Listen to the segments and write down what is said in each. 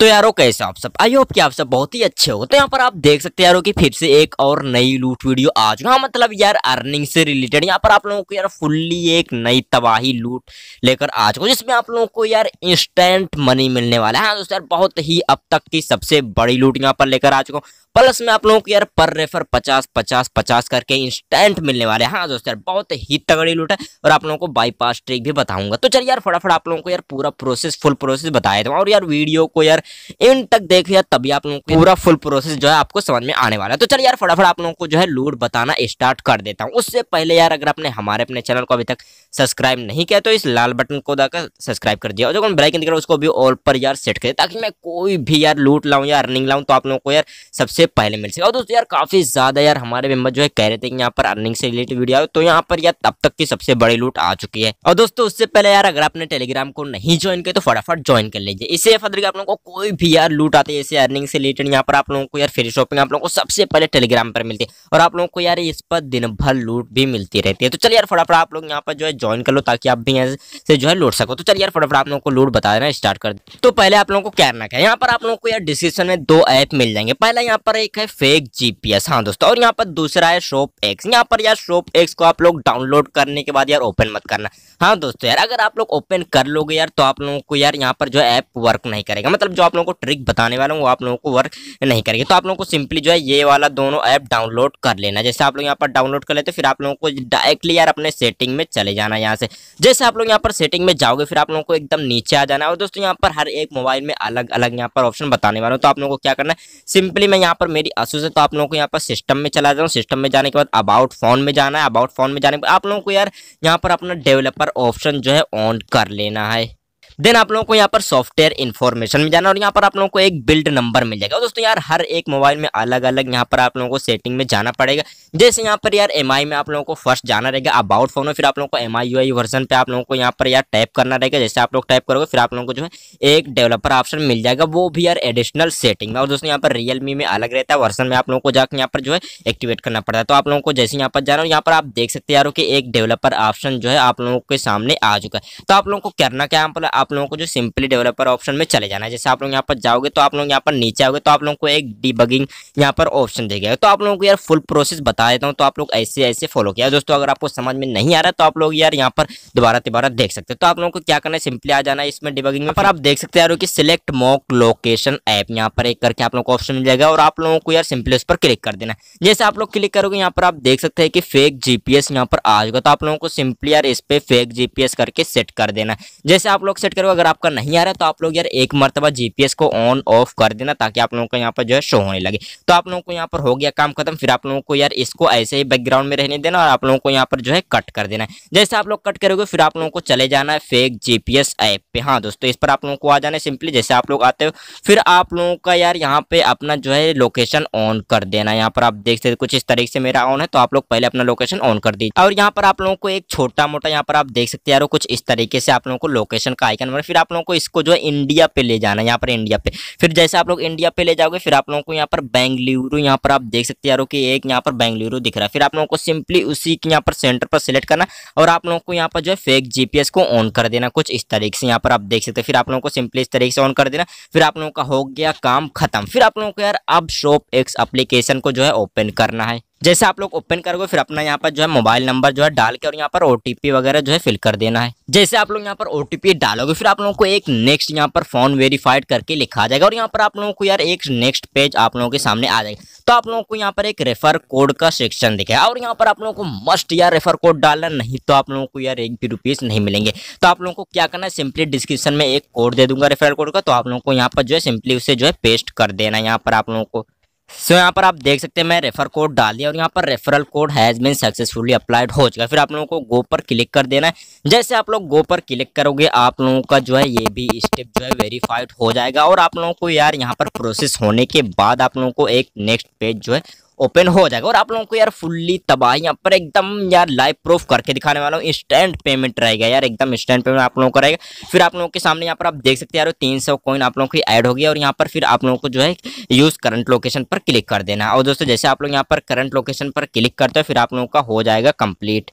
तो यारो कैसे आप सब आई होप कि आप सब बहुत ही अच्छे हो तो यहाँ पर आप देख सकते हैं यारो कि फिर से एक और नई लूट वीडियो आ चुका हाँ मतलब यार अर्निंग से रिलेटेड यहाँ पर आप लोगों को यार फुल्ली एक नई तबाही लूट लेकर आ चुका जिसमें आप लोगों को यार इंस्टेंट मनी मिलने वाला है हाँ दोस्तों यार बहुत ही अब तक की सबसे बड़ी लूट यहाँ पर लेकर आ चुका हूँ प्लस में आप लोगों को यार पर रेफर पचास पचास पचास करके इंस्टेंट मिलने वाले हैं हाँ दोस्तों यार बहुत ही तगड़ी लूट है और आप लोगों को बाईपास ट्रिक भी बताऊंगा तो चलिए यार फटाफट आप लोगों को यार पूरा प्रोसेस फुल प्रोसेस बताया था और यार वीडियो को यार इन तक देख लिया तभी आप लोगों को पूरा फुल प्रोसेस जो है आपको समझ में आने वाला है तो चलिए यार फटाफट आप लोगों को जो है लूट बताना स्टार्ट कर देता हूँ उससे पहले यार अगर आपने हमारे अपने चैनल को अभी तक सब्सक्राइब नहीं किया तो इस लाल बटन को दाकर सब्सक्राइब कर दिया और जो ब्रेक दिख उसको भी ऑल पर यार सेट करें ताकि मैं कोई भी यार लूट लाऊँ या अर्निंग लाऊँ तो आप लोगों को यार सबसे पहले मिल सके और दोस्तों यार काफ़ी ज़्यादा यार हमारे मेम्बर जो है कह रहे थे कि यहाँ पर अर्निंग से रिलेटेड वीडियो तो यहाँ पर यार तब तक की सबसे बड़ी लूट आ चुकी है और दोस्तों उससे पहले यार अगर आपने टेलीग्राम को नहीं ज्वाइन किया तो फटाफट ज्वाइन कर लीजिए इससे फदर आप लोगों को कोई भी यार लूट आते हैं ऐसे अर्निंग से रिलेटेड यहाँ पर आप लोगों को यार फ्री शॉपिंग आप लोगों को सबसे पहले टेलीग्राम पर मिलती है और आप लोगों को यार इस पर दिन भर लूट भी मिलती रहती है तो चलिए यार फटाफट आप लोग यहाँ पर जो है ज्वाइन कर लो ताकि आप भी यहाँ से जो है लूट सको तो चलिए यार फटाफट आप लोगों को लूट बता देना स्टार्ट कर तो पहले आप लोगों को क्या करना है यहाँ पर आप लोगों को यार डिस्क्रिप्शन में दो ऐप मिल जाएंगे पहला यहाँ पर एक है फेक जीपीएस हाँ दोस्तों और यहाँ पर दूसरा है शॉप एक्स यहाँ पर यार शॉप एक्स को आप लोग डाउनलोड करने के बाद यार ओपन मत करना हाँ दोस्तों यार अगर आप लोग ओपन कर लोगे यार तो आप लोगों को यार यहाँ पर जो ऐप वर्क नहीं करेगा मतलब जो आप लोगों को ट्रिक बताने वाला हूँ वो आप लोगों को वर्क नहीं करेंगे तो आप लोगों को सिंपली जो है ये वाला दोनों ऐप डाउनलोड कर लेना जैसे आप लोग यहाँ पर डाउनलोड कर लेते फिर आप लोगों को डायरेक्टली यार अपने सेटिंग में चले जाना यहाँ से जैसे आप लोग यहाँ पर सेटिंग में जाओगे फिर आप लोगों को एकदम नीचे आ जाना और दोस्तों यहाँ पर हर एक मोबाइल में अलग अलग यहाँ पर ऑप्शन बताने वाला हूँ तो आप लोगों को क्या करना है सिंपली मैं यहाँ पर मेरी असूस है तो आप लोगों को यहाँ पर सिस्टम में चला जाऊँ सिस्टम में जाने के बाद अबाउट फोन में जाना है अबाउट फोन में जाने के बाद आप लोगों को यार यहाँ पर अपना डेवलपर ऑप्शन जो है ऑन कर लेना है देन आप लोगों को यहाँ पर सॉफ्टवेयर इन्फॉर्मेशन में जाना और यहाँ पर आप लोगों को एक बिल्ड नंबर मिल जाएगा दोस्तों यार हर एक मोबाइल में अलग अलग यहाँ पर आप लोगों को सेटिंग में जाना पड़ेगा जैसे यहाँ पर यार एम में आप लोगों को फर्स्ट जाना रहेगा अबाउट फोन में फिर आप लोगों को एम आई वर्जन पर आप लोगों को यहाँ पर यार टाइप करना रहेगा जैसे आप लोग टाइप करोगे फिर आप लोगों को जो है एक डेवलपर ऑप्शन मिल जाएगा वो भी यार एडिशनल सेटिंग में और दोस्तों यहाँ पर रियलमी में अलग रहता है वर्जन में आप लोगों को जाकर यहाँ पर जो है एक्टिवेट करना पड़ता है तो आप लोगों को जैसे यहाँ पर जाना यहाँ पर आप देख सकते यार कि एक डेवलपर ऑप्शन जो है आप लोगों के सामने आ चुका है तो आप लोगों को करना क्या आप आप लोगों को जो सिंपली डेवलपर ऑप्शन में चले जाना है जैसे आप लोग यहाँ पर जाओगे तो आप लोग यहाँ पर नीचे आओगे तो आप लोगों को एक डिबगिंग यहाँ पर ऑप्शन दे गया तो आप लोगों को यार फुल प्रोसेस बता देता हूँ तो आप लोग ऐसे ऐसे फॉलो किया दोस्तों अगर आपको समझ में नहीं आ रहा तो आप लोग यार यहाँ पर दोबारा तिबारा देख सकते हो तो आप लोगों को क्या करना है सिंपली आ जाना है इसमें डिबगिंग में पर आप देख सकते यार कि सिलेक्ट मॉक लोकेशन ऐप यहाँ पर एक करके आप लोग को ऑप्शन मिल जाएगा और आप लोगों को यार सिंपली उस पर क्लिक कर देना जैसे आप लोग क्लिक करोगे यहाँ पर आप देख सकते हैं कि फेक जीपीएस यहाँ पर आ जाएगा तो आप लोगों को सिंपली यार इस पर फेक जीपीएस करके सेट कर देना जैसे आप लोग सेट करो अगर आपका नहीं आ रहा तो आप लोग यार एक मरतबा जीपीएस को ऑन ऑफ कर देना ताकि आप लोगों का यहाँ पर जो है शो होने लगे तो आप लोगों को यहाँ पर हो गया काम खत्म फिर आप लोगों को यार इसको ऐसे ही बैकग्राउंड में रहने देना और आप लोगों को यहाँ पर जो है कट कर देना जैसे आप लोग कट करोगे फिर आप लोगों को चले जाना है फेक जीपीएस ऐप पे हाँ दोस्तों इस पर आप लोगों को आ जाना है सिंपली जैसे आप लोग आते हो फिर आप लोगों का यार यहाँ पे अपना जो है लोकेशन ऑन कर देना यहाँ पर आप देख सकते कुछ इस तरीके से मेरा ऑन है तो आप लोग पहले अपना लोकेशन ऑन कर दीजिए और यहाँ पर आप लोगों को एक छोटा मोटा यहाँ पर आप देख सकते हैं यार कुछ इस तरीके से आप लोगों को लोकेशन का आइकन नंबर फिर आप लोगों को इसको जो है इंडिया पे ले जाना है यहाँ पर इंडिया पे फिर जैसे आप लोग इंडिया पे ले जाओगे फिर आप लोगों को यहाँ पर बेंगलुरु यहाँ पर आप देख सकते यारो कि एक यहाँ पर बेंगलुरु दिख रहा है फिर आप लोगों को सिंपली उसी के यहाँ पर सेंटर पर सिलेक्ट करना और आप लोगों को यहाँ पर जो है फेक जी को ऑन कर देना कुछ इस तरीके से यहाँ पर आप देख सकते हैं फिर आप लोगों को सिंपली इस तरीके से ऑन कर देना फिर आप लोगों का हो गया काम खत्म फिर आप लोगों को यार अब शॉप एक्स अप्लीकेशन को जो है ओपन करना है जैसे आप लोग ओपन करोगे फिर अपना यहाँ पर जो है मोबाइल नंबर जो है डाल के और यहाँ पर ओटीपी वगैरह जो है फिल कर देना है जैसे आप लोग यहाँ पर ओटीपी डालोगे फिर आप लोगों को एक नेक्स्ट यहाँ पर फोन वेरीफाइड करके लिखा जाएगा और यहाँ पर आप लोगों को यार एक नेक्स्ट पेज आप लोगों के सामने आ जाएगा तो आप लोगों को यहाँ पर एक रेफर कोड का सेक्शन दिखाया और यहाँ पर आप लोगों को मस्ट यार रेफर कोड डालना नहीं तो आप लोगों को यार एक भी रुपीज़ नहीं मिलेंगे तो आप लोगों को क्या करना है सिंपली डिस्क्रिप्शन में एक कोड दे दूंगा रेफर कोड का तो आप लोगों को यहाँ पर जो है सिंपली उसे जो है पेस्ट कर देना यहाँ पर आप लोगों को सो so, यहाँ पर आप देख सकते हैं मैं रेफर कोड डाल दिया और यहाँ पर referral code has been successfully applied हो चुका है फिर आप लोगों को गो पर क्लिक कर देना है जैसे आप लोग गो पर क्लिक करोगे आप लोगों का जो है ये भी स्टेप जो है वेरीफाइड हो जाएगा और आप लोगों को यार यहाँ पर प्रोसेस होने के बाद आप लोगों को एक नेक्स्ट पेज जो है ओपन हो जाएगा और आप लोगों को यार फुल्ली तबाही यहाँ पर एकदम यार लाइव प्रूफ करके दिखाने वाला हूँ इंस्टेंट पेमेंट रहेगा यार एकदम इंस्टेंट पेमेंट आप लोगों को रहेगा फिर आप लोगों के सामने यहाँ पर आप देख सकते हैं यार तीन सौ कॉइन आप लोगों की ऐड होगी और यहाँ पर फिर आप लोगों को जो है यूज करंट लोकेशन पर क्लिक कर देना और दोस्तों जैसे आप लोग यहाँ पर करंट लोकेशन पर क्लिक करते हो फिर आप लोगों का हो जाएगा कंप्लीट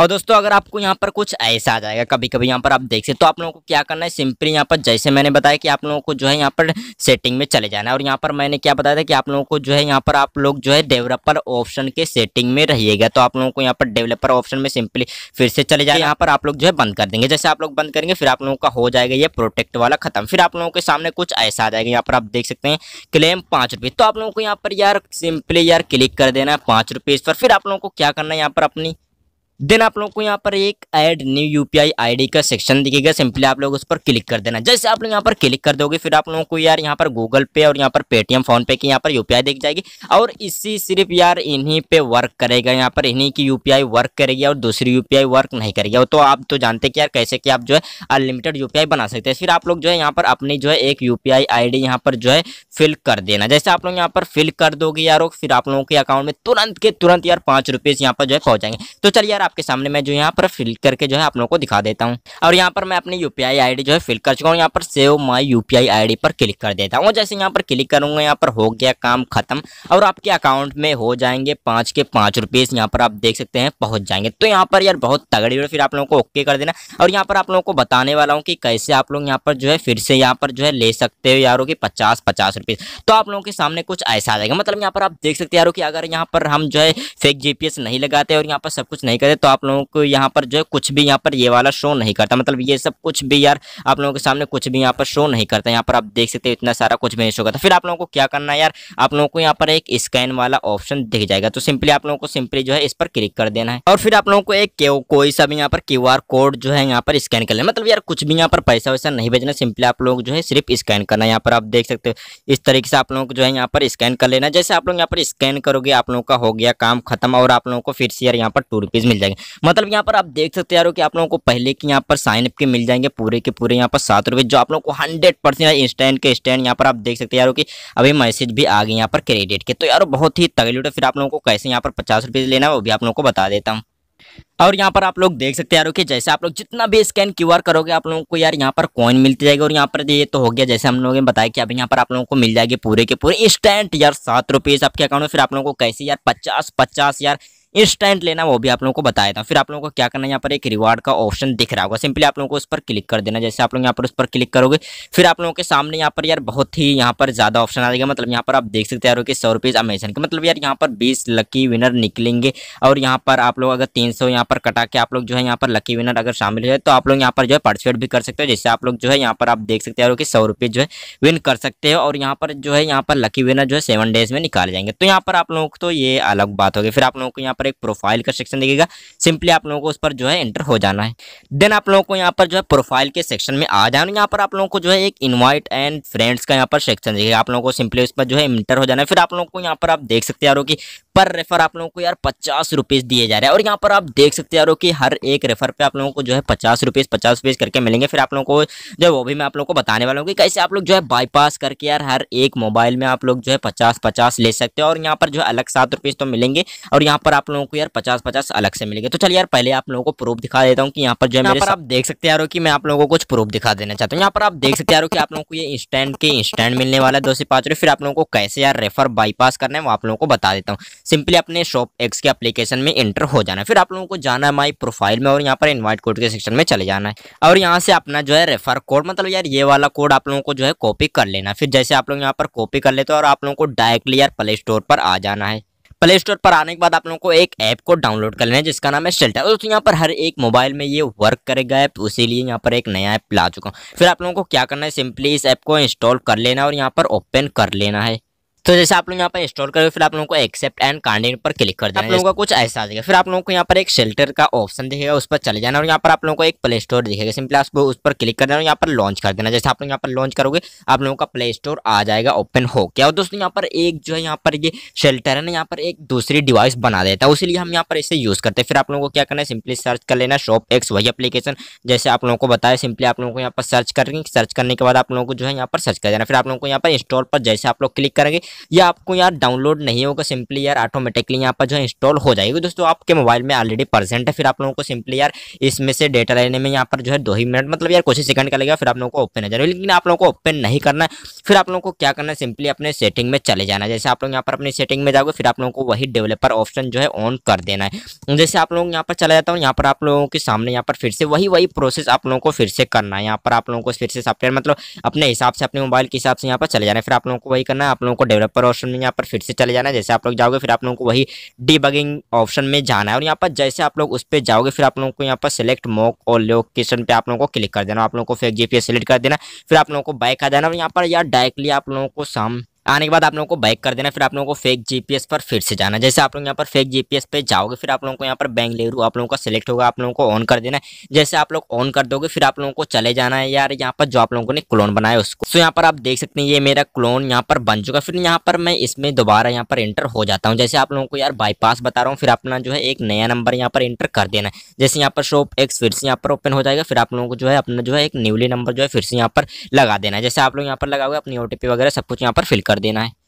और दोस्तों अगर आपको यहाँ पर कुछ ऐसा आ जाएगा कभी कभी यहाँ पर आप देख सकते तो आप लोगों को क्या करना है सिंपली यहाँ पर जैसे मैंने बताया कि आप लोगों को जो है यहाँ पर सेटिंग में चले जाना है और यहाँ पर मैंने क्या बताया था कि आप लोगों को जो है यहाँ पर आप लोग जो है डेवलपर ऑप्शन के सेटिंग में रहिएगा तो आप लोगों को यहाँ पर डेवलपर ऑप्शन में सिंपली फिर से चले जाए यहाँ पर आप लोग जो है बंद कर देंगे जैसे आप लोग बंद करेंगे फिर आप लोगों का हो जाएगा ये प्रोटेक्ट वाला खत्म फिर आप लोगों के सामने कुछ ऐसा आ जाएगा यहाँ पर आप देख सकते हैं क्लेम पाँच तो आप लोगों को यहाँ पर यार सिंपली यार क्लिक कर देना है पाँच इस पर फिर आप लोगों को क्या करना है यहाँ पर अपनी देन आप लोग को यहाँ पर एक ऐड न्यू यूपीआई आईडी का सेक्शन दिखेगा सिंपली आप लोग उस पर क्लिक कर देना जैसे आप लोग यहाँ पर क्लिक कर दोगे फिर आप लोगों को यार यहाँ पर गूगल पे और यहाँ पर पेटीएम फोन पे की यहाँ पर यूपीआई दिख जाएगी और इसी सिर्फ यार इन्हीं पे वर्क करेगा यहाँ पर इन्हीं की यूपीआई वर्क करेगी और दूसरी यूपीआई वर्क नहीं करेगी तो आप तो जानते कि यार कैसे कि आप जो है अनलिमिटेड यूपीआई बना सकते हैं फिर आप लोग जो है यहाँ पर अपनी जो है एक यूपीआई आई यहाँ पर जो है फिल कर देना जैसे आप लोग यहाँ पर फिल कर दोगे यार फिर आप लोगों के अकाउंट में तुरंत के तुरंत यार पाँच रुपीज़ यहाँ पर जो है पहुँचाएंगे तो चलिए यार आपके सामने मैं जो यहाँ पर फिल करके जो है आप लोगों को दिखा देता हूँ और यहाँ पर मैं अपनी यू पी जो है फिल कर चुका हूँ यहाँ पर सेव माई यू पी पर क्लिक कर देता हूँ जैसे यहाँ पर क्लिक करूँगा यहाँ पर हो गया काम खत्म और आपके अकाउंट में हो जाएंगे पाँच के पाँच रुपीज़ यहाँ पर आप देख सकते हैं पहुँच जाएंगे तो यहाँ पर यार बहुत तगड़ी वीडियो फिर आप लोगों को ओके कर देना और यहाँ पर आप लोगों को बताने वाला हूँ कि कैसे आप लोग यहाँ पर जो है फिर से यहाँ पर जो है ले सकते हो यारों की पचास पचास रुपीज़ तो आप लोगों के सामने कुछ ऐसा आ जाएगा मतलब यहाँ पर आप देख सकते हैं यारों की अगर यहाँ पर हम जो है फेक जीपीएस नहीं लगाते और यहाँ पर सब कुछ नहीं करते करें तो आप लोगों को यहाँ पर जो है कुछ भी यहाँ पर ये वाला शो नहीं करता मतलब ये सब कुछ भी यार आप लोगों के सामने कुछ भी यहाँ पर शो नहीं करता यहाँ पर आप देख सकते हो इतना सारा कुछ भी नहीं शो करता फिर आप लोगों को क्या करना है यार आप लोगों को यहाँ पर एक स्कैन वाला ऑप्शन दिख जाएगा तो सिंपली आप लोगों को सिंपली जो है इस पर क्लिक कर देना है और फिर आप लोगों को एक कोई सा भी यहाँ पर क्यू कोड जो है यहाँ पर स्कैन कर लेना मतलब यार कुछ भी यहाँ पर पैसा वैसा नहीं भेजना सिंपली आप लोग जो है सिर्फ स्कैन करना यहाँ पर आप देख सकते हो इस तरीके से आप लोगों को जो है यहाँ पर स्कैन कर लेना जैसे आप लोग यहाँ पर स्कैन करोगे आप लोगों का हो गया काम खत्म और आप लोगों को फिर से यार यहाँ पर टू रुपीज़ मिल जाएंगे मतलब यहाँ पर आप देख सकते यारो कि आप लोगों को पहले के यहाँ पर साइन अप के मिल जाएंगे पूरे के पूरे यहाँ पर सात रुपये जो आप लोगों को हंड्रेड परसेंट स्टैंड के स्टैंड यहाँ पर आप देख सकते यारो कि अभी मैसेज भी आ गए यहाँ पर क्रेडिट के तो यार बहुत ही तगड़ी फिर आप लोगों को कैसे यहाँ पर पचास रुपये लेना है वो भी आप लोगों को बता देता हूँ और यहाँ पर आप लोग देख सकते हैं यार कि जैसे आप लोग जितना भी स्कैन क्यू आर करोगे आप लोगों को यार यहाँ पर कॉइन मिलती जाएगी और यहाँ पर ये तो हो गया जैसे हम लोगों ने बताया कि अभी यहाँ पर आप लोगों को मिल जाएगी पूरे के पूरे इंस्टेंट यार सात रुपीज़ आपके अकाउंट में फिर आप लोगों को कैसे यार पचास पचास यार इंस्टेंट लेना वो भी आप लोगों को बता देता हूँ फिर आप लोगों को क्या करना है यहाँ पर एक रिवार्ड का ऑप्शन दिख रहा होगा सिंपली आप लोगों को उस पर क्लिक कर देना जैसे आप लोग यहाँ पर उस पर क्लिक करोगे फिर आप लोगों के सामने यहाँ पर यार बहुत ही यहाँ पर ज़्यादा ऑप्शन आ जाएगा मतलब यहाँ पर आप देख सकते हो कि सौ रुपीज़ अमेजन के मतलब यार यहाँ पर बीस लकी विनर निकलेंगे और यहाँ पर आप लोग अगर तीन सौ यहाँ पर कटा के आप लोग जो है यहाँ पर लकी विनर अगर शामिल है तो आप लोग यहाँ पर जो है पार्टिसिपेट भी कर सकते हो जैसे आप लोग जो है यहाँ पर आप देख सकते हो कि सौ रुपये जो है विन कर सकते हो और यहाँ पर जो है यहाँ पर लकी विनर जो है सेवन डेज में निकाल जाएंगे तो यहाँ पर आप लोगों को तो ये अलग बात होगी फिर आप लोगों को यहाँ पर पर एक प्रोफाइल का सेक्शन देखेगा सिंपली आप लोगों को उस पर जो है एंटर हो जाना है देन आप लोगों को यहाँ पर जो है प्रोफाइल के सेक्शन में आ जाना यहाँ पर आप लोगों को जो है एक इन्वाइट एंड फ्रेंड्स का यहाँ पर सेक्शन देखेगा आप लोगों को सिंपली उस पर जो है इंटर हो जाना है फिर आप लोगों को यहाँ पर आप देख सकते यारो कि पर रेफर आप लोगों को यार पचास रुपीज़ दिए जा रहे हैं और यहाँ पर आप देख सकते यारो कि हर एक रेफर पे आप लोगों को जो है पचास रुपीज़ पचास रुपीज़ करके मिलेंगे फिर आप लोगों को जो है वो भी मैं आप लोगों को बताने वाला हूँ कि कैसे आप लोग जो है बाईपास करके यार हर एक मोबाइल में आप लोग जो है पचास पचास ले सकते हो और यहाँ पर जो है अलग सात रुपीज़ तो मिलेंगे और यहाँ पर आप लोगों को यार पचास पचास अलग से मिलेंगे तो चलिए यार पहले आप लोगों को प्रूफ दिखा देता हूँ कि यहाँ पर जो है मेरे आप देख सकते यारो कि मैं आप लोगों को कुछ प्रूफ दिखा देना चाहता हूँ यहाँ पर आप देख सकते हो कि आप लोगों को ये इंस्टेंट के इंस्टेंट मिलने वाला है दो से पाँच रुपये फिर आप लोगों को कैसे यार रेफर बाईपास करना है वो आप लोगों को बता देता हूँ सिंपली अपने शॉप एक्स के एप्लीकेशन में एंटर हो जाना है फिर आप लोगों को जाना है माई प्रोफाइल में और यहाँ पर इन्वाइट कोड के सेक्शन में चले जाना है और यहाँ से अपना जो है रेफर कोड मतलब यार ये वाला कोड आप लोगों को जो है कॉपी कर लेना फिर जैसे आप लोग यहाँ पर कॉपी कर लेते हो और आप लोगों को डायरेक्टली यार प्ले स्टोर पर आ जाना है प्ले स्टोर पर आने के बाद आप लोगों को एक ऐप को डाउनलोड कर लेना है जिसका नाम है शेल्टर दोस्तों यहाँ पर हर एक मोबाइल में ये वर्क करेगा ऐप इसीलिए यहाँ पर एक नया ऐप ला चुका हूँ फिर आप लोगों को क्या करना है सिंपली इस ऐप को इंस्टॉल कर लेना और यहाँ पर ओपन कर लेना है तो जैसे आप लोग यहाँ पर इंस्टॉल करोगे फिर आप लोगों को एक्सेप्ट एंड कार्डिन पर क्लिक कर देना आप लोगों का कुछ ऐसा आ जाएगा फिर आप लोगों को यहाँ पर एक शेल्टर का ऑप्शन दिखेगा उस पर चले जाना और यहाँ पर आप लोगों को एक प्ले स्टोर दिखेगा सिंपली आप उस पर क्लिक कर देना और यहाँ पर लॉन्च कर देना जैसे आप लोग यहाँ पर लॉन्च करोगे आप लोगों का प्ले स्टोर आ जाएगा ओपन हो गया और दोस्तों यहाँ पर एक जो है यहाँ पर ये शेल्टर है ना यहाँ पर एक दूसरी डिवाइस बना देता है उसीलिए हम यहाँ पर इसे यूज़ करते हैं फिर आप लोगों को क्या करना है सिंपली सर्च कर लेना शॉप एक्स वही अपलीकेशन जैसे आप लोगों को बताया सिंपली आप लोगों को यहाँ पर सर्च करेंगे सर्च करने के बाद आप लोगों को जो है यहाँ पर सर्च कर देना फिर आप लोगों को यहाँ पर इंस्टॉल पर जैसे आप लोग क्लिक करेंगे ये आपको यार डाउनलोड नहीं होगा सिंपली यार ऑटोमेटिकली यहाँ पर जो है इंस्टॉल हो जाएगी दोस्तों आपके मोबाइल में ऑलरेडी प्रेजेंट है फिर आप लोगों को सिंपली यार इसमें से डेटा लेने में यहाँ पर जो है दो ही मिनट मतलब यार कुछ ही सेकंड का लगेगा फिर आप लोगों को ओपन हो जाएगा लेकिन आप लोगों को ओपन नहीं करना है फिर आप लोगों को क्या करना है सिंपली अपने सेटिंग में चले जाना है जैसे आप लोग यहाँ पर अपनी सेटिंग में जाओगे फिर आप लोगों को वही डेवलपर ऑप्शन जो है ऑन कर देना है जैसे आप लोग यहाँ पर चला जाता हूँ यहाँ पर आप लोगों के सामने यहाँ पर फिर से वही वही प्रोसेस आप लोगों को फिर से करना है यहाँ पर आप लोगों को फिर से सॉफ्टवेयर मतलब अपने हिसाब से अपने मोबाइल के हिसाब से यहाँ पर चले जाना है फिर आप लोगों को वही करना है आप लोगों को डेवलप डेवलपर ऑप्शन में यहाँ पर फिर से चले जाना है जैसे आप लोग जाओगे फिर आप लोगों को वही डिबगिंग ऑप्शन में जाना है और यहाँ पर जैसे आप लोग उस पर जाओगे फिर आप लोगों को यहाँ पर सिलेक्ट मॉक और लोकेशन पे आप लोगों को क्लिक कर देना आप लोगों को फिर जीपीएस सेलेक्ट कर देना फिर आप लोगों को बाइक आ जाना और यहाँ पर यार डायरेक्टली आप लोगों को शाम आने के बाद आप लोगों को बैक कर देना फिर आप लोगों को फेक जीपीएस पर फिर से जाना जैसे आप लोग यहाँ पर फेक जीपीएस पे जाओगे फिर आप लोगों को यहाँ पर बेंगलुरु आप लोगों का सिलेक्ट होगा आप लोगों को ऑन कर देना है जैसे आप लोग ऑन कर दोगे फिर आप लोगों को चले जाना है यार यहाँ पर जो आप लोगों ने क्लोन बनाया उसको सो यहाँ पर आप देख सकते हैं ये मेरा क्लोन यहाँ पर बन चुका फिर यहाँ पर मैं इसमें दोबारा यहाँ पर एंटर हो जाता हूँ जैसे आप लोगों को यार बाईपास बता रहा हूँ फिर अपना जो है एक नया नंबर यहाँ पर एंटर कर देना है जैसे यहाँ पर शॉप एक्स फिर से यहाँ पर ओपन हो जाएगा फिर आप लोगों को जो है अपना जो है एक न्यूली नंबर जो है फिर से यहाँ पर लगा देना है जैसे आप लोग यहाँ पर लगाओगे अपनी ओटीपी वगैरह सब कुछ यहाँ पर फिल कर कर देना है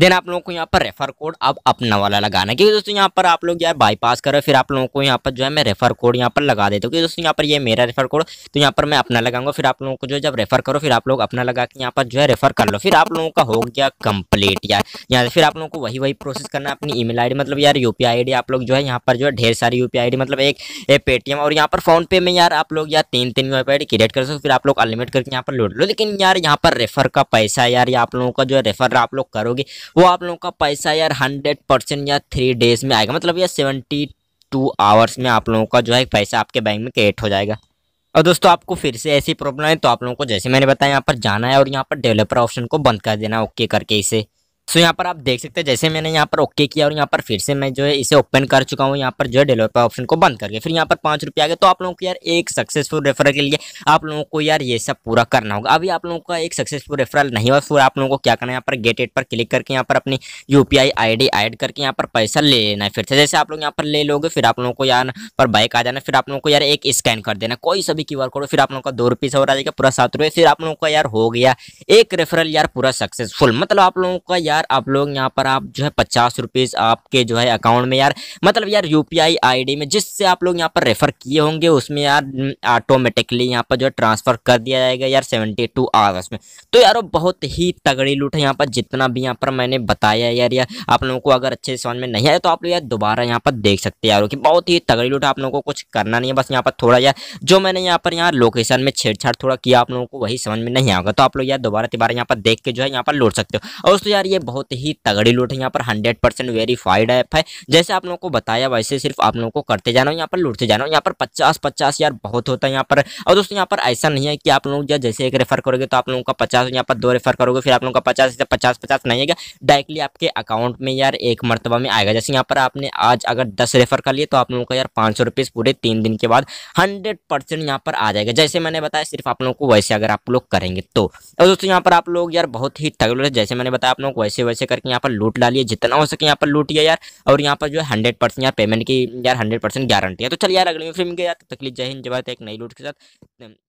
देन आप लोगों को यहाँ पर रेफर कोड अब अपना वाला लगाना है क्योंकि दोस्तों यहाँ पर आप लोग यार बाईपास करो फिर आप लोगों को यहाँ पर जो है मैं रेफर कोड यहाँ पर लगा देता हूँ क्योंकि दोस्तों यहाँ पर ये मेरा रेफर कोड तो यहाँ पर मैं अपना लगाऊंगा फिर आप लोगों को जो है जब रेफर करो फिर आप लोग अपना लगा के यहाँ पर जो है रेफर कर लो फिर आप लोगों का हो गया कंप्लीट यार यहाँ फिर आप लोगों को वही वही प्रोसेस करना है अपनी ई मेल मतलब यार यूपीआई आईडी आप लोग जो है यहाँ पर जो है ढेर सारी यू पी मतलब एक पेटीएम और यहाँ पर फोन पे में यार आप लोग यार तीन तीन यू पी क्रिएट कर सकते फिर आप लोग अनलिमिट करके यहाँ पर लोड लो लेकिन यार यहाँ पर रेफर का पैसा यार आप लोगों का जो है रेफर आप लोग करोगे वो आप लोगों का पैसा यार हंड्रेड परसेंट या थ्री डेज में आएगा मतलब यार सेवेंटी टू आवर्स में आप लोगों का जो है पैसा आपके बैंक में क्रिएट हो जाएगा और दोस्तों आपको फिर से ऐसी प्रॉब्लम है तो आप लोगों को जैसे मैंने बताया यहाँ पर जाना है और यहाँ पर डेवलपर ऑप्शन को बंद कर देना ओके करके इसे सो so, यहाँ पर आप देख सकते हैं जैसे मैंने यहाँ पर ओके किया और यहाँ पर फिर से मैं जो है इसे ओपन कर चुका हूँ यहाँ पर जो है डेलोपर ऑप्शन को बंद करके फिर यहाँ पर पाँच रुपये आ गए तो आप लोगों को यार एक सक्सेसफुल रेफरल के लिए आप लोगों को यार ये सब पूरा करना होगा अभी आप लोगों का एक सक्सेसफुल रेफरल नहीं हुआ फिर आप लोगों को क्या करना है यहाँ पर गेट एट पर क्लिक करके यहाँ पर अपनी यू पी एड करके यहाँ पर पैसा ले लेना है फिर से जैसे आप लोग यहाँ पर ले लोगे फिर आप लोगों को यार पर बाइक आ जाना फिर आप लोगों को यार एक स्कैन कर देना कोई सभी क्यू आर कोड फिर आप लोगों का दो रुपीस और आ जाएगा पूरा सात रुपये फिर आप लोगों का यार हो गया एक रेफरल यार पूरा सक्सेसफुल मतलब आप लोगों का यार यार आप लोग यहाँ पर आप जो है पचास रुपीज़ आपके जो है अकाउंट में यार मतलब यार यू पी में जिससे आप लोग यहाँ पर रेफ़र किए होंगे उसमें यार ऑटोमेटिकली यहाँ पर जो है ट्रांसफ़र कर दिया जाएगा यार सेवेंटी टू आवर्स में तो यार बहुत ही तगड़ी लूट है यहाँ पर जितना भी यहाँ पर मैंने बताया यार यार आप लोगों को अगर अच्छे समझ में नहीं आया तो आप लोग यार दोबारा यहाँ पर देख सकते हैं यार कि बहुत ही तगड़ी लूट आप लोगों को कुछ करना नहीं है बस यहाँ पर थोड़ा यार जो मैंने यहाँ पर यहाँ लोकेशन में छेड़छाड़ थोड़ा किया आप लोगों को वही समझ में नहीं आएगा तो आप लोग यार दोबारा तिबारा यहाँ पर देख के जो है यहाँ पर लौट सकते हो और दोस्तों यार ये बहुत ही तगड़ी लूट है यहाँ पर हंड्रेड परसेंट वेरीफाइड ऐप है जैसे आप लोगों को बताया वैसे सिर्फ आप लोगों को करते जाना यहाँ पर लूटते जाना यहाँ पर पचास पचास यार बहुत होता है यहाँ पर और दोस्तों यहाँ पर ऐसा नहीं है कि आप लोग जैसे एक रेफर करोगे तो आप लोगों का पचास यहाँ पर दो रेफर करोगे फिर आप लोगों का पचास से पचास पचास नहीं आएगा डायरेक्टली आपके अकाउंट में यार एक मरतबा में आएगा जैसे यहाँ पर आपने आज अगर दस रेफर कर लिए तो आप लोगों का यार पाँच पूरे तीन दिन के बाद हंड्रेड परसेंट पर आ जाएगा जैसे मैंने बताया सिर्फ आप लोगों को वैसे अगर आप लोग करेंगे तो दोस्तों यहाँ पर आप लोग यार बहुत ही तगड़े जैसे मैंने बताया आप लोगों को वैसे ऐसे वैसे करके यहाँ पर लूट ला लिए जितना हो सके यहाँ पर लूटिए यार और यहाँ पर जो है हंड्रेड परसेंट यार पेमेंट की यार हंड्रेड परसेंट गारंटी है तो चल यार अगले फिल्म के यार तकलीफ तक लिए जय हिंद जवाब एक नई लूट के साथ